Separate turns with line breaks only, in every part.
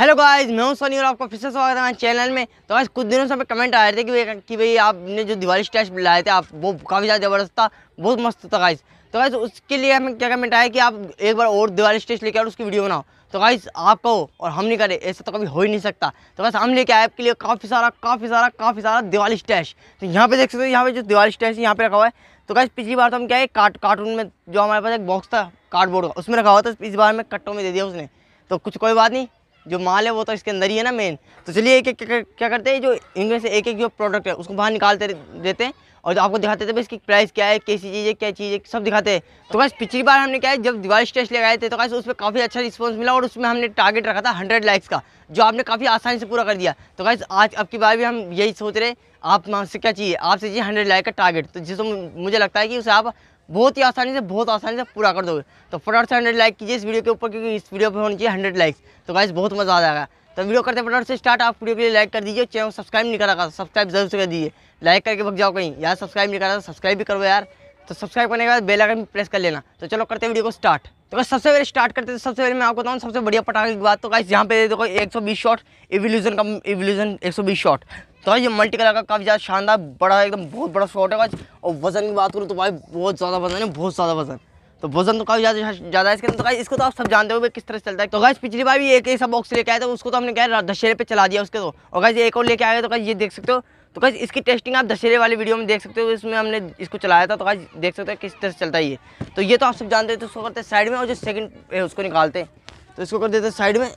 hello guys मैं हूं सोनी और आपका फिर से स्वागत है हमारे चैनल में तो आज कुछ दिनों से हमें कमेंट आ रहे थे कि कि भाई आपने जो दिवाली स्टैच लाए थे आप वो काफ़ी ज़्यादा ज़बरदस्त था बहुत मस्त था गाइस तो गाइस उसके लिए हमें क्या कमेंट आया कि आप एक बार और दिवाली स्टैच लेकर उसकी वीडियो बनाओ तो गाइस आप कहो और हम नहीं करें ऐसा तो कभी हो ही नहीं सकता तो बस हम लेके आए आपके लिए काफ़ी सारा काफ़ी सारा काफ़ी सारा दिवाली स्टैच तो यहाँ पे देख सकते हो यहाँ पर जो दिवाली स्टैच यहाँ पर रखा हुआ है तो गाइस पिछली बार तो हम क्या है कार्टून में जो हमारे पास एक बॉक्स था कार्डबोर्ड का उसमें रखा हुआ था इस बार हमें कट्टों में दे दिया उसने तो कुछ कोई बात नहीं जो माल है वो तो इसके अंदर ही है ना मेन तो चलिए एक एक क्या करते हैं जो इनमें से एक एक जो प्रोडक्ट है उसको बाहर निकालते देते हैं और आपको दिखाते थे इसकी प्राइस क्या है कैसी चीज़ है क्या चीज़ है सब दिखाते हैं तो बस पिछली बार हमने क्या है जब दिवाली टेस्ट लगाए थे तो कैसे उस पर काफ़ी अच्छा रिस्पॉन्स मिला और उसमें हमने टारगेट रखा था हंड्रेड लाइक्स का जो आपने काफ़ी आसानी से पूरा कर दिया तो कैसे आज अब की बार भी हम यही सोच रहे आप से क्या चाहिए आपसे चाहिए हंड्रेड लाइक का टारगेट तो जिसको मुझे लगता है कि उसे आप बहुत ही आसानी से बहुत आसानी से पूरा कर दोगे तो फटाफट से हंड्रेड लाइक कीजिए इस वीडियो के ऊपर क्योंकि इस वीडियो पर होनी चाहिए हंड्रेड लाइक्स तो गाइस बहुत मज़ा आ जाएगा तो वीडियो करते फटाफट से स्टार्ट आप वीडियो के लिए लाइक कर दीजिए चैनल सब्सक्राइब नहीं करा सब्सक्राइब जरूर से कर दीजिए लाइक करके भग जाओ कहीं यार सब्सक्राइब नहीं करा सब्सक्राइब भी करो यार तो सब्सक्राइब करने के बाद बेल आइकन प्रेस कर लेना तो चलो करते हैं वीडियो को स्टार्ट तो गाइस सबसे पहले स्टार्ट करते हैं सबसे पहले मैं आपको बताऊँ सबसे बढ़िया पटाखे की बात तो गाइस यहाँ पे देखो एक सौ बीस शॉट इवोल्यूशन का इवोल्यूशन बीस शॉट तो भाई ये मल्टी कलर का काफ़ी ज़्यादा शानदार बड़ा एकदम बहुत बड़ा शॉट है और वजन की बात करूँ तो भाई बहुत ज़्यादा वजन है बहुत ज़्यादा वजन तो वजन तो काफ़ी ज़्यादा ज़्यादा इसके अंदर तो इसको तो आप सब जानते हो किस तरह से चलता है तो गाइस पिछली बार भी एक ऐसा बॉक्स लेके आया था उसको तो हमने क्या दशहरे पे चला दिया उसके तो और गाइस एक और लेके आया तो गाइस ये देख सकते हो तो गाइस इसकी टेस्टिंग आप दशहरे वाली वीडियो में देख सकते हो इसमें हमने इसको चलाया था तो गाइस देख सकते हो किस तरह से चलता है ये तो ये तो आप सब जानते हो तो उसको करते साइड में और जो सेकंड उसको निकालते हैं तो इसको कर देते साइड में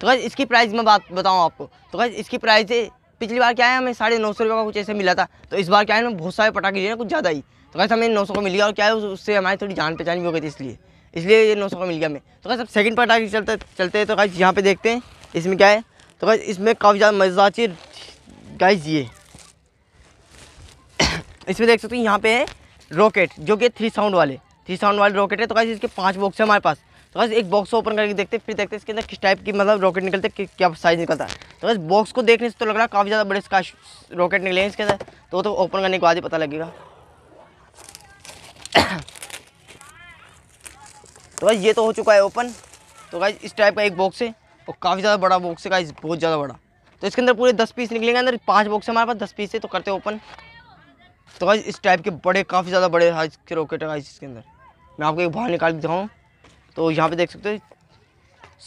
तो गैस इसकी प्राइस मैं बात बताऊँ आपको तो गैस इसकी प्राइस पिछली बार क्या है हमें साढ़े नौ सौ रुपये का कुछ ऐसे मिला था तो इस बार क्या है हमें बहुत सारे पटाखे लिए कुछ ज़्यादा ही तो गैस हमें नौ सौ का मिल गया और क्या है उससे हमारी थोड़ी जान पहचान भी हो गई थी इसलिए इसलिए ये नौ सौ का मिल गया हमें तो कैसे अब सेकंड पटाखे चलते चलते हैं तो गैस यहाँ पे देखते हैं इसमें क्या है तो गैस इसमें काफ़ी ज़्यादा मज़ेदार चीज़ गैस ये इसमें देख सकते हो यहाँ पे है रॉकेट जो कि थ्री साउंड वाले थ्री साउंड वाले रॉकेट है तो गैस इसके पाँच बॉक्स है हमारे पास तो बस एक बॉक्स ओपन करके देखते हैं फिर देखते हैं इसके अंदर किस टाइप की मतलब रॉकेट निकलते हैं क्या साइज़ निकलता है तो बस बॉक्स को देखने से तो लग रहा है काफ़ी ज़्यादा बड़े इसका रॉकेट निकले हैं इसके अंदर तो तो ओपन करने के बाद ही पता लगेगा तो बस ये तो हो चुका है ओपन तो गाइज इस टाइप का एक बॉक्स है और काफ़ी ज़्यादा बड़ा बॉक्स है गाइज बहुत ज़्यादा बड़ा तो इसके अंदर पूरे दस पीस निकलेंगे अंदर पाँच बॉक्स हमारे पास दस पीस है तो करते हैं ओपन तो गाइज इस टाइप के बड़े काफ़ी ज़्यादा बड़े हाइज के रॉकेट है गाइज इसके अंदर मैं आपको एक बाहर निकाल के दिखाऊँ तो यहाँ पे देख सकते हो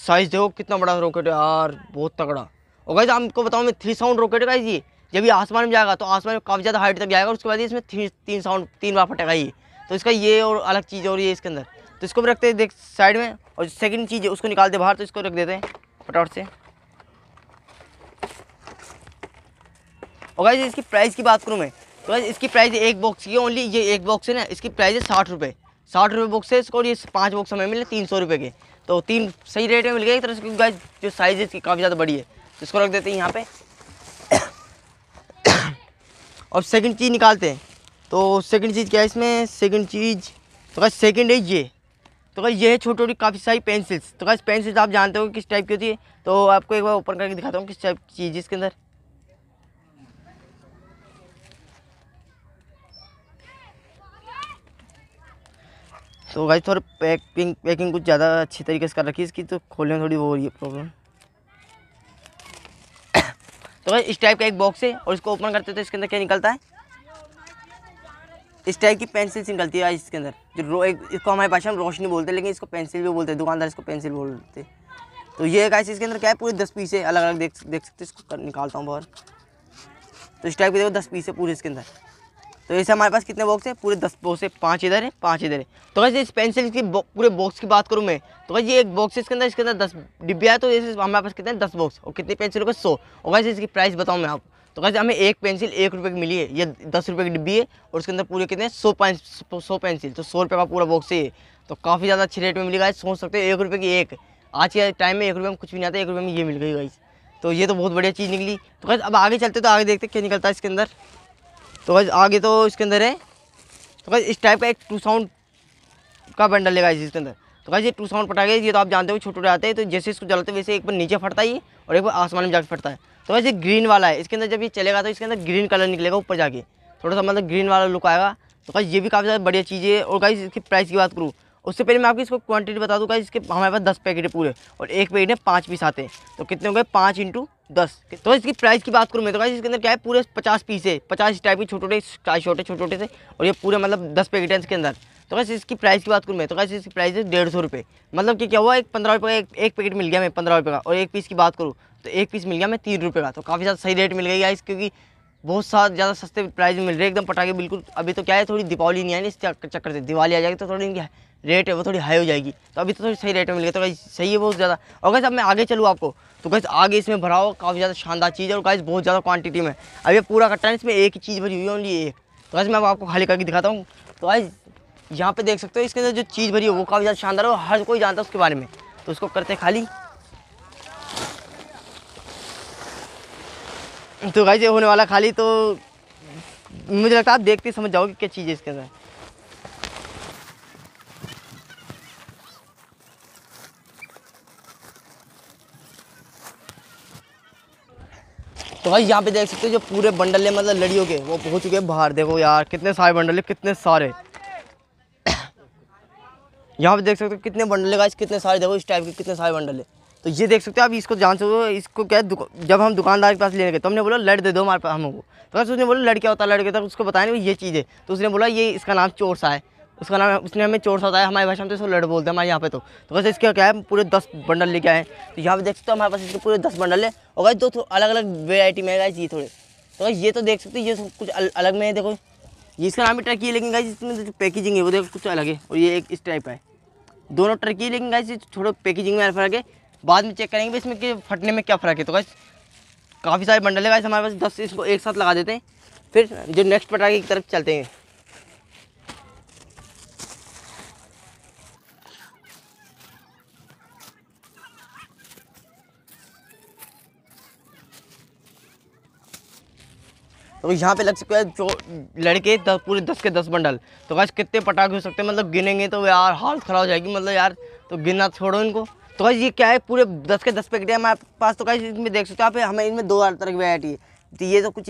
साइज़ देखो कितना बड़ा रॉकेट है यार बहुत तगड़ा और गाइज आपको बताऊँ मैं थ्री साउंड रॉकेट का ये जब ये आसमान में जाएगा तो आसमान में काफ़ी ज़्यादा हाइट तक जाएगा उसके बाद इसमें थी तीन साउंड तीन बार फटेगा ये तो इसका ये और अलग चीज़ और ये इसके अंदर तो इसको भी रखते हैं देख साइड में और सेकंड चीज़ है उसको निकालते बाहर तो इसको रख देते हैं फटाफट से और गाइज इसकी प्राइस की बात करूँ मैं तो गाइज इसकी प्राइस एक बॉक्स की ओनली ये एक बॉक्स है ना इसकी प्राइस है साठ रुपये साठ रुपये इसको और ये पाँच बॉक्स हमें मिले तीन सौ रुपये के तो तीन सही रेट में मिल गए एक तरह से क्योंकि जो साइज इसकी काफ़ी ज़्यादा बड़ी है तो इसको रख देते हैं यहाँ पे और सेकंड चीज़ निकालते हैं तो सेकंड चीज़ क्या है इसमें सेकंड चीज़ तो क्या सेकंड है ये तो क्या ये है छोटी छोटी काफ़ी सारी पेंसिल्स तो क्या पेंसिल्स आप जानते हो किस टाइप की होती है तो आपको एक बार ओपन करके दिखाता हूँ किस टाइप की चीज़ इसके अंदर तो गाइस थोड़ी पैकिंग पैकिंग कुछ ज़्यादा अच्छी तरीके से कर रखी है इसकी तो खोलने में थोड़ी वो हो रही है प्रॉब्लम तो भाई इस टाइप का एक बॉक्स है और इसको ओपन करते हो तो इसके अंदर क्या निकलता है इस टाइप की पेंसिल निकलती है इसके अंदर जो रो एक इसको हमारे भाषा में रोशनी बोलते हैं लेकिन इसको पेंसिल भी बोलते हैं दुकानदार इसको पेंसिल बोलते हैं तो ये गाइस इसके अंदर क्या है पूरे दस पीस है अलग अलग देख देख सकते हैं इसको निकालता हूँ बाहर तो इस टाइप के देखो दस पीस है पूरे इसके अंदर तो ऐसे हमारे पास कितने बॉक्स है पूरे दस बॉक्स है पाँच इधर है पाँच इधर है तो कैसे इस पेंसिल की पूरे बॉक्स की बात करूँ मैं तो कैसे ये एक बॉक्स इसके अंदर इसके अंदर दस डिब्बिया आए तो जैसे हमारे पास कितने दस बॉक्स और कितनी पेंसिल होगा सौ और कैसे इसकी प्राइस बताऊँ मैं आप तो कैसे हमें एक पेंसिल एक रुपये की मिली है ये दस रुपये की डिब्बी है और उसके अंदर पूरे कितने सौ पेंसिल सौ पेंसिल तो सौ रुपये का पूरा बॉक्स है तो काफ़ी ज़्यादा अच्छी रेट में मिली गाइस सोच सकते हो एक रुपये की एक आज के टाइम में एक रुपये में कुछ भी नहीं आता एक रुपये में ये मिल गई गाइस तो ये तो बहुत बढ़िया चीज़ निकली तो कैसे अब आगे चलते तो आगे देखते क्या निकलता है इसके अंदर तो बस आगे तो इसके अंदर है तो बस इस टाइप का एक टू साउंड का बंडल लेगा इसके अंदर तो भाई ये टू साउंड पटाखे ये तो आप जानते हो छोटे आते हैं तो जैसे इसको जलाते वैसे एक बार नीचे फटता है और एक बार आसमान में जाकर फटता है तो वैसे ग्रीन वाला है इसके अंदर जब ये चलेगा तो इसके अंदर ग्रीन कलर निकलेगा ऊपर जाके थोड़ा सा मतलब ग्रीन वाला लुक आएगा तो भाई ये भी काफ़ी ज़्यादा बढ़िया चीज़ है और भाई इसकी प्राइस की बात करूँ उससे पहले मैं आपकी इसको क्वांटिटी बता दूँगा इसके हमारे पास दस पैकेट है पूरे और एक पैकेट में पाँच पीस आते हैं तो कितने हो गए पाँच इंटू दस तो इसकी प्राइस की बात करूँ मैं तो इसके अंदर क्या है पूरे पचास पीस है पचास टाइप के छोटे छोटे छोटे छोटे से और ये पूरे मतलब दस पैकेट है इसके अंदर तो कैसे इसकी प्राइस की बात करूँ मैं तो कैसे इसकी प्राइस है डेढ़ सौ रुपये मतलब कि क्या हुआ एक पंद्रह रुपये का एक, एक पैकेट मिल गया मैं पंद्रह रुपये का और एक पीस की बात करूँ तो एक पीस मिल गया मैं तीन रुपये का तो काफ़ी ज़्यादा सही रेट मिल गया इस क्योंकि बहुत साथ ज़्यादा सस्ते प्राइस में मिल रहे एकदम पटाखे बिल्कुल अभी तो क्या है थोड़ी दीपावली नहीं आई इस चक्कर से दिवाली आ जाएगी तो थोड़ी इनकी रेट है वो थोड़ी हाई हो जाएगी तो अभी तो थोड़ी सही रेट में मिलेगी तो गाइस सही है बहुत ज़्यादा और कैसे अब मैं आगे चलूँ आपको तो कैसे आगे इसमें भरा हुआ काफ़ी ज़्यादा शानदार चीज़ है और गाइस बहुत ज़्यादा क्वान्टिटी में अभी पूरा कट्टा है इसमें एक ही चीज़ भरी हुई है ओनली एक तो कैसे मैं आपको खाली करके दिखाता हूँ तो आज यहाँ पर देख सकते हो इसके अंदर जो चीज़ भरी है वो काफ़ी ज़्यादा शानदार है और हर कोई जानता है उसके बारे में तो उसको करते खाली तो गाइस ये होने वाला खाली तो मुझे लगता है आप देखते समझ जाओगे क्या चीज़ है इसके अंदर तो भाई यहाँ पे देख सकते हो जो पूरे बंडल है मतलब लड़ियों के वो पहुँच चुके हैं बाहर देखो यार कितने सारे बंडल है कितने सारे यहाँ पे देख सकते हो कितने बंडल है गाइस कितने सारे देखो इस टाइप के कितने सारे बंडल है तो ये देख सकते हो आप इसको जान सको इसको क्या जब हम दुकानदार के पास लेने गए तो हमने बोला लड़ दे दो हमारे पास हमको तो उसने बोला लड़के होता है लड़ उसको बताया नहीं ये चीज़ है तो उसने बोला ये इसका नाम चोर सा है उसका नाम उसने हमें चोर बताया हमारे भाषा में तो इसको लड़ बोलते हैं हमारे यहाँ पे तो तो वैसे इसका क्या है पूरे दस बंडल लेके आए तो यहाँ पे देख सकते हो हमारे पास इसके पूरे दस बंडल है और भाई दो अलग अलग वेराइटी में गाइस ये थोड़े तो ये तो देख सकते हो ये कुछ अलग में है देखो ये इसका नाम भी टर्की है लेकिन गाई इसमें तो जो पैकेजिंग है वो देखो कुछ अलग है और ये एक इस टाइप है दोनों टर्की है लेकिन गाइस थोड़ा पैकेजिंग में अलग है बाद में चेक करेंगे इसमें कि फटने में क्या फ़र्क है तो गाइस काफ़ी सारे बंडल है गाइस हमारे पास दस इसको एक साथ लगा देते हैं फिर जो नेक्स्ट पटाखे की तरफ चलते हैं तो यहाँ पे लग सकते है जो लड़के दस पूरे दस के दस बंडल तो गाइस कितने पटाखे हो सकते हैं मतलब गिनेंगे तो यार हाल ख़राब हो जाएगी मतलब यार तो गिनना छोड़ो इनको तो भाई ये क्या है पूरे दस के दस पैकेट है हमारे पास तो कहीं इसमें देख सकते हो आप हमें इनमें दो तरह की वैरायटी है तो ये तो कुछ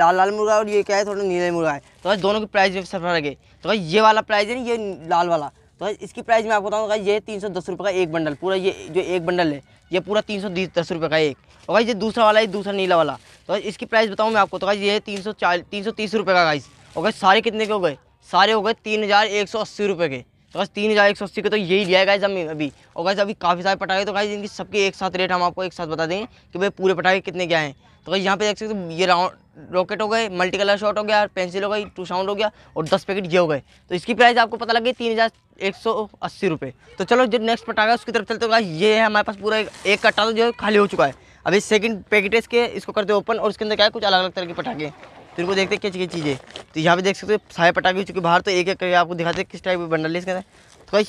लाल लाल मुर्गा और ये क्या है थोड़ा नीले मुर्गा है तो भाई दोनों की प्राइस में सफर है तो भाई ये वाला प्राइस है ना ये लाल वाला तो इसकी प्राइस मैं आपको बताऊँगा तो ये तीन सौ दस रुपये का एक बंडल पूरा ये जो एक बंडल है ये पूरा तीन सौ दस रुपये का एक और भाई ये दूसरा वाला है दूसरा नीला वाला तो इसकी प्राइस बताऊँ मैं आपको तो भाई ये तीन सौ चालीस तीन सौ तीस रुपये का गाइस और भाई सारे कितने के हो गए सारे हो गए तीन हज़ार एक सौ अस्सी रुपये के तो बस तीन हज़ार एक सौ अस्सी का तो यही लिया है गाइज अभी और गाइज अभी काफ़ी सारे पटाखे तो गाइज इनकी सबके एक साथ रेट हम आपको एक साथ बता देंगे कि भाई पूरे पटाखे कितने क्या हैं तो गाइज यहाँ पे देख सकते हो ये राउंड रॉकेट हो गए मल्टी कलर शॉट हो गया पेंसिल हो गई टू साउंड हो गया और दस पैकेट ये हो गए तो इसकी प्राइस आपको पता गई तीन हज़ार एक सौ अस्सी रुपये तो चलो जो नेक्स्ट पटाखा उसकी तरफ चलते हो तो ये है हमारे पास पूरा एक कट्टा तो जो है खाली हो चुका है अभी सेकेंड पैकेट इसके इसको करते ओपन और उसके अंदर क्या है कुछ अलग अलग तरह के पटाखे तेरे को देखते क्या चीज़ें तो यहाँ पे देख सकते हो सारे पटाखे हो चुके बाहर तो एक एक करके आपको दिखाते किस टाइप की बंडल है इसके अंदर तो भाई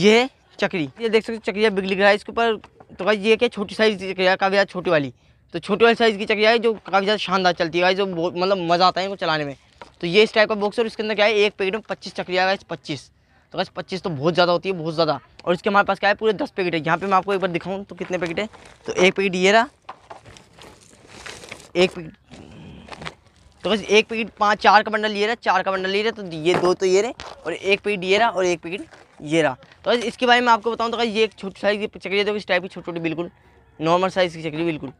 ये है चक्री ये देख सकते हो चक्रिया बिगली गया है इसके ऊपर तो भाई ये क्या छोटी साइज़ की चक्रिया काफ़ी ज़्यादा छोटी वाली तो छोटी वाली साइज़ की चक्रिया है जो काफ़ी ज़्यादा शानदार चलती है जो मतलब मज़ा आता है इनको चलाने में तो ये इस टाइप का बॉक्स है और इसके अंदर क्या है एक पैकेट में पच्चीस चक्रिया है पच्चीस तो बस पच्चीस तो बहुत ज़्यादा होती है बहुत ज़्यादा और इसके हमारे पास क्या है पूरे दस पैकेट है यहाँ पे मैं आपको एक बार दिखाऊँ तो कितने पैकेट है तो एक पैकेट ये रहा एक पैकेट तो बस एक पैकेट पाँच चार का बंडल ये रहा चार का बंडल ले रहा तो ये दो तो ये रहे और एक पैकेट ये रहा और एक पैकेट ये रहा तो बस इसके बारे में आपको बताऊँ तो ये एक छोटी साइज़ की चकरी देखो इस टाइप की छोटी छोटी बिल्कुल नॉर्मल साइज़ की चक्री बिल्कुल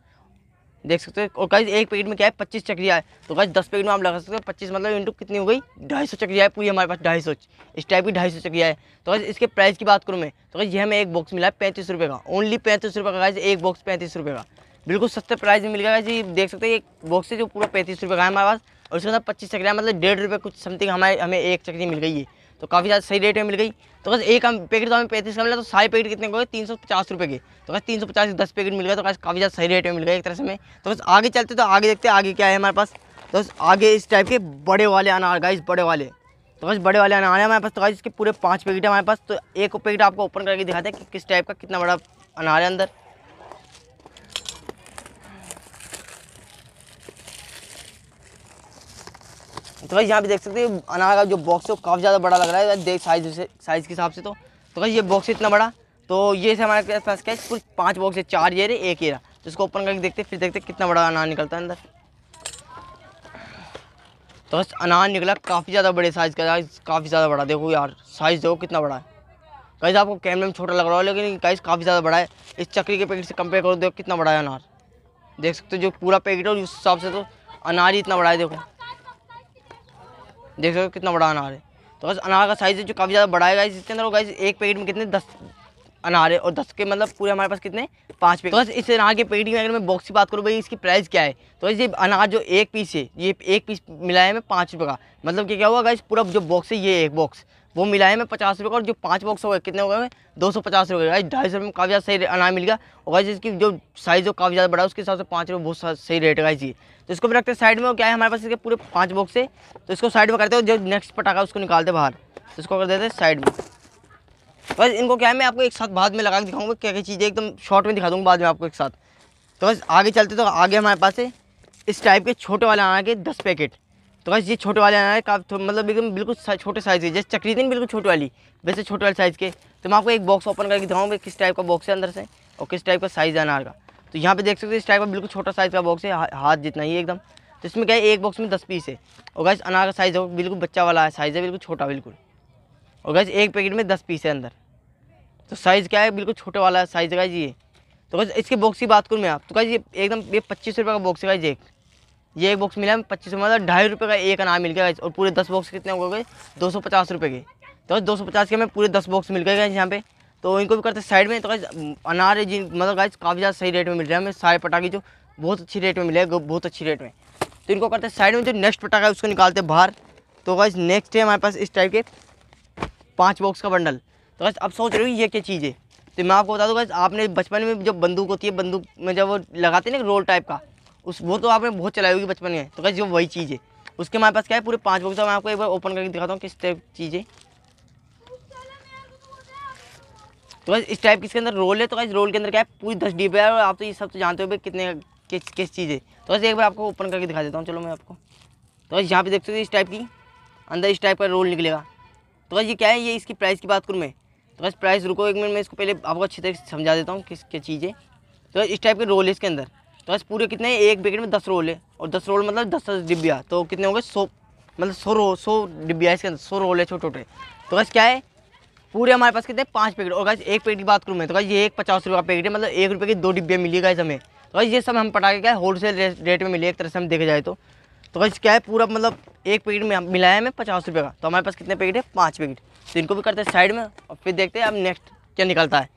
देख सकते हो और कहीं एक पैकेट में क्या है पच्चीस चक्रिया है तो कहीं दस पैकेट में आप लगा सकते हो पच्चीस मतलब इंटू कितनी हो गई ढाई सौ चक्रिया है पूरी हमारे पास ढाई सौ इस टाइप की ढाई सौ चक्रिया है तो कहीं इसके प्राइस की बात करूँ मैं तो कहीं ये हमें एक बॉक्स मिला है पैंतीस रुपये का ओनली पैंतीस रुपये का एक बॉक्स पैंतीस रुपये का बिल्कुल सस्ते प्राइस में मिल गया जी देख सकते हैं एक बॉक्स है जो पूरा पैंतीस रुपये का है हमारे पास और उसके अंदर पच्चीस चक्रियाँ मतलब डेढ़ रुपये कुछ समथिंग हमारे हमें एक चक्री मिल गई है तो काफ़ी ज़्यादा सही रेट में मिल गई तो बस एक हम पैकेट तो हमें पैंतीस का मिला तो सारे पैकेट कितने गए तीन सौ पचास रुपये के तो बस तीन सौ पचास दस पैकेट मिल गया तो बस काफ़ी ज़्यादा सही रेट में मिल गया एक तरह से हमें तो बस आगे चलते तो आगे देखते आगे क्या है हमारे पास तो बस आगे इस टाइप के बड़े वाले अनार गाइस बड़े वाले तो बस बड़े वाले अनार है हमारे पास तो गाइस इसके पूरे पाँच पैकेट है हमारे पास तो एक पैकेट आपको ओपन करके दिखाते हैं कि किस टाइप का कितना बड़ा अनार है अंदर तो भाई यहाँ पे देख सकते हो अनार का जो बॉक्स है वो काफ़ी ज़्यादा बड़ा लग रहा है देख साइज से साइज़ के हिसाब से तो तो भाई ये बॉक्स इतना बड़ा तो ये से हमारे पास है कुछ पाँच बॉक्स है चार ये रहे एक ये रहा तो इसको ओपन करके देखते फिर देखते कितना बड़ा अनार निकलता है अंदर तो बस अनार निकला काफ़ी ज़्यादा बड़े साइज़ का काफ़ी ज़्यादा बड़ा देखो यार साइज़ देखो कितना बड़ा है कैसे आपको कैमरे में छोटा लग रहा हो लेकिन गाइस काफ़ी ज़्यादा बड़ा है इस चक्री के पैकेट से कंपेयर करो देखो कितना बड़ा है अनार देख सकते हो जो पूरा पैकेट है उस हिसाब से तो अनार ही इतना बड़ा है देखो देख सकते हो कितना बड़ा अनार है तो बस अनार का साइज़ है जो काफ़ी ज़्यादा बढ़ाएगा इस इसके अंदर इस एक पैकेट में कितने दस अनार है और दस के मतलब पूरे हमारे पास कितने पाँच पैकेट तो बस इस अनार के पैकेट में अगर मैं बॉक्स की बात करूँ भाई इसकी प्राइस क्या है तो ये अनार जो एक पीस है ये एक पीस मिला है मैं पाँच रुपये का मतलब कि क्या हुआ गाइज पूरा जो बॉक्स है ये एक बॉक्स वो मिला है मैं पचास रुपये का और जो पाँच बॉक्स हो गए कितने हो गए दो सौ पचास रुपये भाई ढाई सौ रुपये में काफ़ी ज़्यादा सही अनाज मिल गया और भाई इसकी जो साइज़ हो काफ़ी ज़्यादा बड़ा है उसके हिसाब से पाँच रुपये बहुत सही रेट है जी तो इसको भी रखते हैं साइड में क्या है हमारे पास इसके पूरे पाँच बॉक्स है तो इसको साइड में करते हो जो नेक्स्ट पटाखा उसको निकालते बाहर तो इसको कर देते साइड में बस इनको क्या है मैं आपको एक साथ बाद में लगा के दिखाऊंगा क्या क्या चीज़ें एकदम शॉर्ट में दिखा दूँगा बाद में आपको एक साथ तो बस आगे चलते तो आगे हमारे पास है इस टाइप के छोटे वाले आना के दस पैकेट तो बस ये छोटे वाले आना है काफ़ी मतलब एकदम बिल्कुल छोटे साइज़ के जैसे चक्री थी बिल्कुल छोटे वाली वैसे छोटे वाले साइज़ के तो मैं आपको एक बॉक्स ओपन करके दिखाऊँगा किस टाइप का बॉक्स है अंदर से और किस टाइप का साइज़ है अनार का तो यहाँ पे देख सकते हो इस टाइप का बिल्कुल छोटा साइज़ का बॉक्स है हाथ जितना ही एकदम तो इसमें क्या है एक बॉक्स में दस पीस है और गैस अनार का साइज़ हो बिल्कुल बच्चा वाला है साइज़ है बिल्कुल छोटा बिल्कुल और गैस एक पैकेट में दस पीस है अंदर तो साइज़ क्या है बिल्कुल छोटे वाला साइज़ का ये तो गैस इसके बॉक्स की बात करूँ मैं आप तो गैस ये एकदम ये पच्चीस रुपये का बॉक्स है गाइज एक ये एक बॉक्स मिला है पच्चीस मतलब ढाई रुपये का एक अनार मिल गया और पूरे दस बॉक्स कितने हो गए दो सौ पचास रुपये के तो दो सौ पचास के हमें पूरे दस बॉक्स मिल गए यहाँ पे तो इनको भी करते साइड में तो अनार जिन मतलब गाइस काफ़ी ज़्यादा सही रेट में मिल रहा है हमें सारे पटाखे जो बहुत अच्छी रेट में मिले बहुत अच्छी रेट में तो इनको करते साइड में जो नेक्स्ट पटाखा है उसको निकालते हैं बाहर तो गाइस नेक्स्ट है हमारे पास इस टाइप के पाँच बॉक्स का बंडल तो गाइस अब सोच रहे हो ये क्या चीज़ है तो मैं आपको बता दूँ गाइस आपने बचपन में जो बंदूक होती है बंदूक में जब वो लगाते हैं ना रोल टाइप का उस वो तो आपने बहुत चलाई होगी बचपन में तो कैसे वही चीज़ है उसके हमारे पास क्या है पूरे पाँच बॉक्स मैं आपको एक बार ओपन करके दिखाता हूँ किस टाइप चीज़ है तो बस इस टाइप किसके अंदर रोल है तो कैसे रोल के अंदर क्या है पूरी दस डिब्बे और आप तो ये सब तो जानते हो भाई कितने किस किस चीज़ है तो बस एक बार आपको ओपन करके दिखा देता हूँ चलो मैं आपको तो बस यहाँ पे देख सकते हो इस टाइप की अंदर इस टाइप का रोल निकलेगा तो बस ये क्या है ये इसकी प्राइस की बात करूँ मैं तो बस प्राइस रुको एक मिनट मैं इसको पहले आपको अच्छी तरह से समझा देता हूँ किस क्या चीज़ है तो इस टाइप के रोल है इसके अंदर तो बस पूरे कितने एक पैकेट में दस रोल है और दस रोल मतलब दस दस डिब्बिया तो कितने हो गए सौ मतलब सौ रो सौ डिब्बिया इसके अंदर सौ रोल है छोटे छोटे तो बस क्या है पूरे हमारे पास कितने पाँच पैकेट और कैसे एक पैकेट की बात करूँ मैं तो गाइस ये एक पचास रुपये का पैकेट है मतलब एक रुपये की दो डिब्बिया मिली गाइस हमें तो गाइस ये सब हम पटाखे क्या है होलसेल रेट में मिले एक तरह से हम देखे जाए तो तो गाइस क्या है पूरा मतलब एक पैकेट में मिला है हमें पचास रुपये का तो हमारे पास कितने पैकेट है पाँच पैकेट तो इनको भी करते हैं साइड में और फिर देखते हैं अब नेक्स्ट क्या निकलता है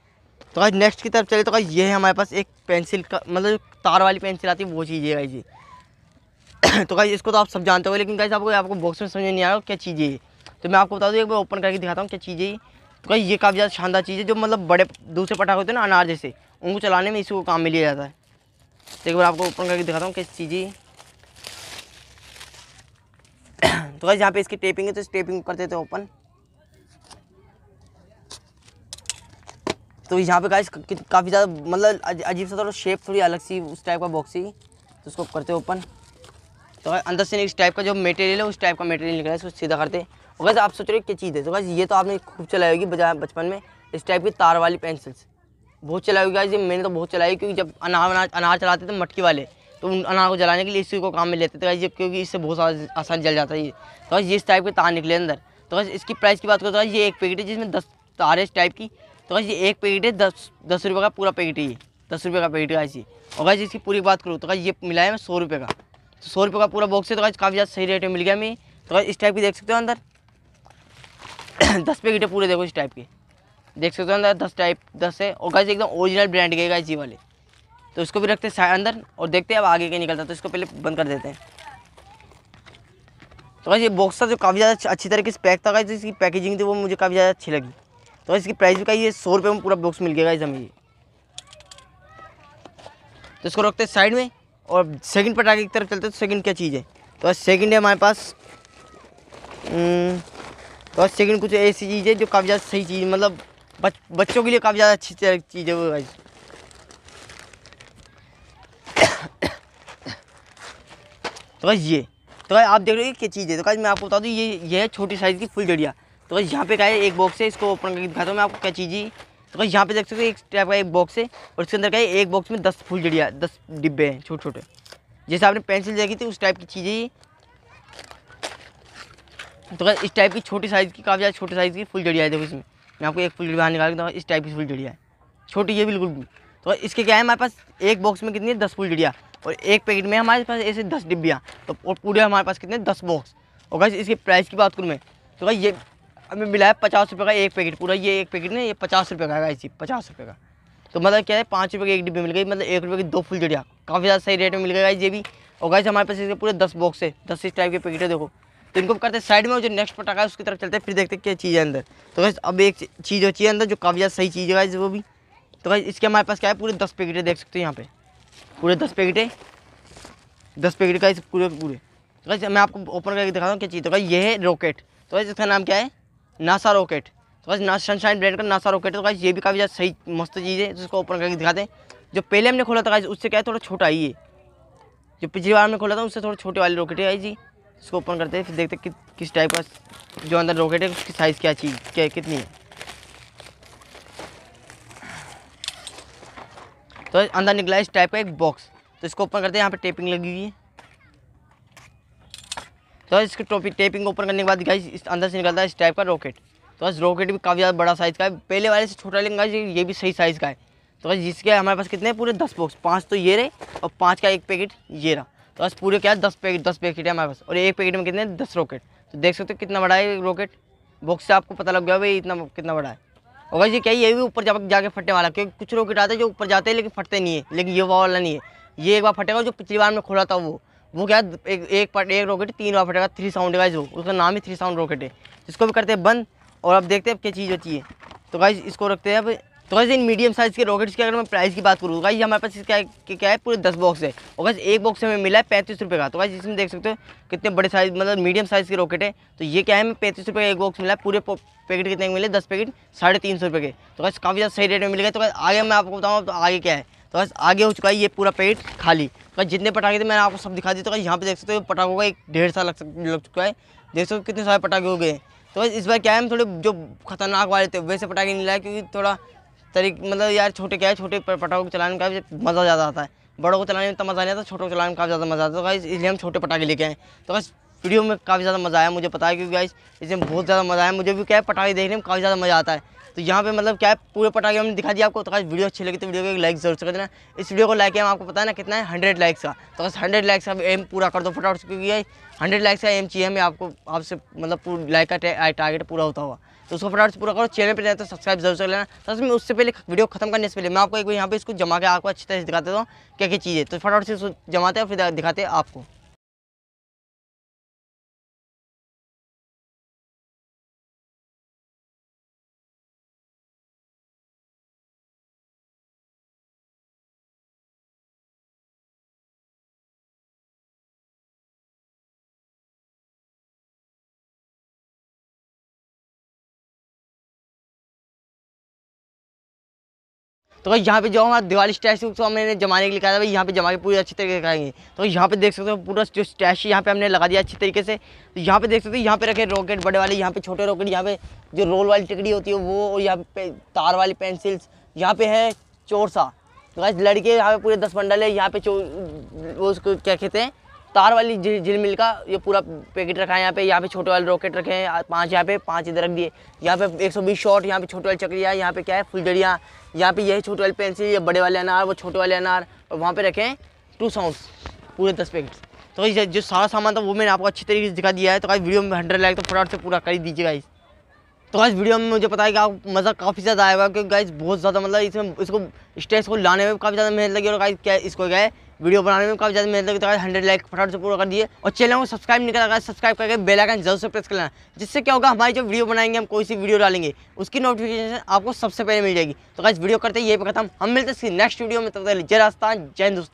तो भाई नेक्स्ट की तरफ चले तो भाई ये है हमारे पास एक पेंसिल का मतलब तार वाली पेंसिल आती है वो चीज़ है भाई जी तो भाई इसको तो आप सब जानते हो लेकिन गाइज आपको आपको बॉक्स में समझ नहीं आ रहा क्या चीज़ है तो मैं आपको बता दूँ एक बार ओपन करके दिखाता हूँ क्या चीज़ है तो भाई ये काफ़ी ज़्यादा शानदार चीज़ है जो मतलब बड़े दूसरे पटाखे होते हैं ना अनार जैसे उनको चलाने में इसी को काम में लिया जाता है तो एक बार आपको ओपन करके दिखाता हूँ क्या चीज़ है तो भाई यहाँ पे इसकी टेपिंग है तो इस टेपिंग करते थे ओपन तो तो यहाँ पे गाइस काफ़ी ज़्यादा मतलब अजीब सा थोड़ा तो शेप थोड़ी अलग सी उस टाइप का बॉक्स ही तो उसको करते ओपन तो अंदर से इस टाइप का जो मटेरियल है उस टाइप का मटेरियल निकला है उसको सीधा करते और वैसे आप सोच रहे हो क्या चीज़ है तो गाइस ये तो आपने खूब चलाई होगी बचपन में इस टाइप की तार वाली पेंसिल्स बहुत चलाई होगी गाइस ये मैंने तो बहुत चलाई क्योंकि जब अनार अनार चलाते थे मटकी वाले तो उन अनार को जलाने के लिए इसी को काम में लेते थे क्योंकि इससे बहुत आसान जल जाता है तो ये इस टाइप के तार निकले अंदर तो बस इसकी प्राइस की बात करते तो ये एक पैकेट है जिसमें दस तार है इस टाइप की तो गाइस ये एक पैकेट है दस दस रुपये का पूरा पैकेट है ये दस रुपये का पैकेट गाइस ये और गाइस इसकी पूरी बात करूँ तो गाइस ये मिला है मैं सौ रुपये का तो सौ रुपये का पूरा बॉक्स है तो गाइस काफ़ी ज़्यादा सही रेट में मिल गया मैं तो गाइस इस टाइप की देख सकते हो अंदर दस पैकेट है पूरे देखो इस टाइप के देख सकते हो अंदर दस टाइप दस है और गाइस एकदम ओरिजिनल ब्रांड के गाइस ये वाले तो इसको भी रखते हैं अंदर और देखते हैं अब आगे क्या निकलता है तो इसको पहले बंद कर देते हैं तो गाइस ये बॉक्स था जो काफ़ी ज़्यादा अच्छी तरीके से पैक था गाइस इसकी पैकेजिंग थी वो मुझे काफ़ी ज़्यादा अच्छी लगी तो इसकी प्राइस भी का ये सौ रुपये में पूरा बॉक्स मिल गया हमें ये तो इसको रखते हैं साइड में और सेकंड पटाखे की तरफ चलते हैं तो सेकंड क्या चीज़ है तो सेकंड है हमारे पास हम्म, तो सेकंड कुछ ऐसी चीज़ है जो काफ़ी ज़्यादा सही चीज़ मतलब बच, बच्चों के लिए काफ़ी ज़्यादा अच्छी चीज़ है वो गाइज तो बस ये तो भाई आप देख रहे हो ये क्या चीज़ है तो गाइज मैं आपको बता दूँ ये ये है छोटी साइज़ की फुल जड़िया तो बस यहाँ पे गए है एक बॉक्स है इसको ओपन करके दिखाता हूँ मैं आपको क्या चीज़ ही तो बस यहाँ पे देख सकते हो एक टाइप का एक बॉक्स है और इसके अंदर गए है एक बॉक्स में दस फूल जड़िया दस डिब्बे हैं छोटे छोटे जैसे आपने पेंसिल देखी थी उस टाइप की चीज़ें ही तो इस टाइप की छोटी साइज़ की काफ़ी ज़्यादा छोटे साइज़ की जड़िया है देखो इसमें मैं आपको एक फुल जड़िया निकाल देता हूँ इस टाइप की फुलझड़िया है छोटी ये बिल्कुल तो इसके क्या है हमारे पास एक बॉक्स में कितनी है दस जड़िया और एक पैकेट में हमारे पास ऐसे दस डिब्बियाँ तो और पूरे हमारे पास कितने दस बॉक्स और बस इसके प्राइस की बात करूँ मैं तो भाई ये हमें मिला है पचास रुपये का एक पैकेट पूरा ये एक पैकेट नहीं ये पचास रुपये का है इसी पचास रुपये का तो मतलब क्या है पाँच रुपये की एक डिब्बे मिल गई मतलब एक रुपये की दो फुल जड़िया काफ़ी ज़्यादा सही रेट में मिल गया ये भी और गाइस हमारे पास इसके पूरे दस बॉक्स है दस इस टाइप के पैकेट है देखो तो इनको करते हैं साइड में जो नेक्स्ट पटाखा है उसकी तरफ चलते हैं फिर देखते हैं क्या चीज़ है अंदर तो गाइस अब एक चीज़ हो है अंदर जो काफ़ी ज़्यादा सही चीज़ है वो भी तो गाइस इसके हमारे पास क्या है पूरे दस पैकेट देख सकते हो यहाँ पे पूरे दस पैकेट है दस पैकेट का इस पूरे पूरे तो गाइस मैं आपको ओपन करके दिखाता हूँ क्या चीज़ तो गाइस ये है रॉकेट तो गाइस इसका नाम क्या है नासा रॉकेट तो बस ना सनशाइन ब्रांड का नासा रॉकेट है तो ये भी काफ़ी ज़्यादा सही मस्त चीज़ है जिसको ओपन करके दिखाते हैं जो पहले हमने खोला था उससे क्या है थोड़ा छोटा ही है जो पिछली बार हमने खोला था उससे थोड़ा छोटे वाली रॉकेट है आई जी इसको ओपन करते हैं फिर देखते हैं कि किस टाइप का जो अंदर रॉकेट है उसकी साइज़ क्या चीज़ क्या कितनी है तो अंदर निकला इस टाइप का एक बॉक्स तो इसको ओपन करते हैं यहाँ पे टेपिंग लगी हुई है तो इसकी टोपी टेपिंग ओपन करने के बाद गाइस इस अंदर से निकलता है इस टाइप का रॉकेट तो बस रॉकेट भी काफ़ी ज़्यादा बड़ा साइज़ का है पहले वाले से छोटा लेकिन ये भी सही साइज़ का है तो बस जिसके हमारे पास कितने पूरे दस बॉक्स पाँच तो ये रहे और पाँच का एक पैकेट ये रहा तो बस पूरे क्या है दस पैकेट दस पैकेट है हमारे पास और एक पैकेट में कितने दस रॉकेट तो देख सकते हो कितना बड़ा है रॉकेट बॉक्स से आपको पता लग गया भाई इतना कितना बड़ा है और ये क्या ये भी ऊपर जब जाके फटने वाला क्योंकि कुछ रॉकेट आते हैं जो ऊपर जाते हैं लेकिन फटते नहीं है लेकिन ये वाला नहीं है ये एक बार फटेगा जो पिछली बार में खोला था वो वो क्या एक एक पार्ट एक रॉकेट तीन रॉकेट का थ्री साउंड गाइज वो उसका नाम ही थ्री साउंड रॉकेट है जिसको भी करते हैं बंद और अब देखते हैं अब क्या चीज़ होती है तो गाइज इसको रखते हैं अब तो गाइज इन मीडियम साइज़ के रॉकेट्स की अगर मैं प्राइस की बात करूँ गाइज तो हमारे पास क्या क्या है पूरे दस बॉक्स है और गाइज एक बॉक्स हमें मिला है पैंतीस रुपये का तो गाइज इसमें देख सकते हो कितने बड़े साइज मतलब मीडियम साइज़ के रॉकेट है तो ये क्या है पैंतीस रुपये का एक बॉक्स मिला है पूरे पैकेट कितने के मिले दस पैकेट साढ़े तीन सौ रुपये के तो गाइज काफ़ी ज़्यादा सही रेट में मिल गए तो गाइज आगे मैं आपको बताऊँ तो आगे क्या है तो बस आगे हो चुका है ये पूरा पेट खाली तो जितने पटाखे थे मैंने आपको सब दिखा दिया तो यहाँ पे देख सकते हो पटाखों का एक ढेर साल लग लग चुका है देख सकते हो कितने सारे पटाखे हो गए तो बस इस बार क्या है हम थोड़े जो खतरनाक वाले थे वैसे पटाखे नहीं लाए क्योंकि थोड़ा तरीक मतलब यार छोटे क्या है छोटे पटाखों को चलाने का मज़ा ज़्यादा आता है बड़ों को चलाने में इतना मज़ा नहीं आता छोटों को चलाने में काफ़ी ज़्यादा मज़ा आता है तो गाइस इसलिए हम छोटे पटाखे लेके आए तो बस वीडियो में काफ़ी ज़्यादा मज़ा आया मुझे पता है क्योंकि गाइस इसमें बहुत ज़्यादा मज़ा आया मुझे भी क्या है पटाखे देखने में काफ़ी ज़्यादा मज़ा आता है तो यहाँ पे मतलब क्या है पूरे पटाखे हमने दिखा दिया आपको तो खास वीडियो अच्छी लगी तो वीडियो को एक लाइक जरूर कर देना इस वीडियो को लाइक है आपको पता है ना कितना है हंड्रेड लाइक्स का तो बस हंड्रेड लाइक्स का एम पूरा कर दो फटाफट से क्योंकि हंड्रेड लाइक्स का एम चाहिए हमें आपको आपसे मतलब लाइक का टारगेट पूरा होता हुआ तो उसको फटाफट से पूरा करो चैनल पर जाए तो सब्सक्राइब जरूर कर लेना तो में उससे पहले वीडियो खत्म करने से पहले मैं आपको एक यहाँ पे इसको जमा के आपको अच्छी तरह से दिखाते देता हूँ क्या क्या चीज़ है तो फटाफट से जमाते हैं फिर दिखाते हैं आपको तो भाई यहाँ पे जो हमारा दिवाली है उसको हमने जमाने के लिए कहा था भाई यहाँ पे जमा के पूरी अच्छी तरीके से कराएंगे तो यहाँ पे देख सकते हो पूरा जो है यहाँ पे हमने लगा दिया अच्छी तरीके से तो यहाँ पे देख सकते हो यहाँ पे रखे रॉकेट बड़े वाले यहाँ पे छोटे रॉकेट यहाँ पे जो रोल वाली टिकड़ी होती है वो और यहाँ पे तार वाली पेंसिल्स यहाँ पे है चोरसा तो लड़के यहाँ पे पूरे दस बंडल है यहाँ पे वो उसको क्या कहते हैं तार वाली मिल का ये पूरा पैकेट रखा है यहाँ पे यहाँ पे छोटे वाले रॉकेट रखे हैं पांच यहाँ पे पांच इधर रख दिए यहाँ पे 120 शॉट यहाँ पे छोटे वाले चक्रिया यहाँ पे क्या है फुलझड़िया यहाँ पे यही छोटे वाले पेंसिल ये बड़े वाले अनार वो छोटे वाले अनार और वहाँ पे रखे हैं टू साउंड पूरे दस पैकेट तो जो सारा सामान था वो मैंने आपको अच्छी तरीके से दिखा दिया है तो आज वीडियो में हंड्रेड लाइक तो फटाफट से पूरा कर दीजिए दीजिएगा इस तो आज वीडियो में मुझे पता है कि आप मज़ा काफ़ी ज़्यादा आएगा क्योंकि गाइज बहुत ज़्यादा मतलब इसमें इसको स्टेज को लाने में काफ़ी ज़्यादा मेहनत लगी और गाइज क्या इसको क्या है वीडियो बनाने में काफ़ी ज़्यादा मेहनत लगी तो हंड्रेड लाइक फटाफट से पूरा कर दिए और चैनल को सब्सक्राइब नहीं करा सब्सक्राइब करके बेल आइकन जरूर से प्रेस कर लेना जिससे क्या होगा हमारी जो वीडियो बनाएंगे हम कोई सी वीडियो डालेंगे उसकी नोटिफिकेशन आपको सबसे पहले मिल जाएगी तो गाइज वीडियो करते हैं ये खत्म हम मिलते हैं नेक्स्ट वीडियो में तब तक जय रास्ता जय हिंदुस्तान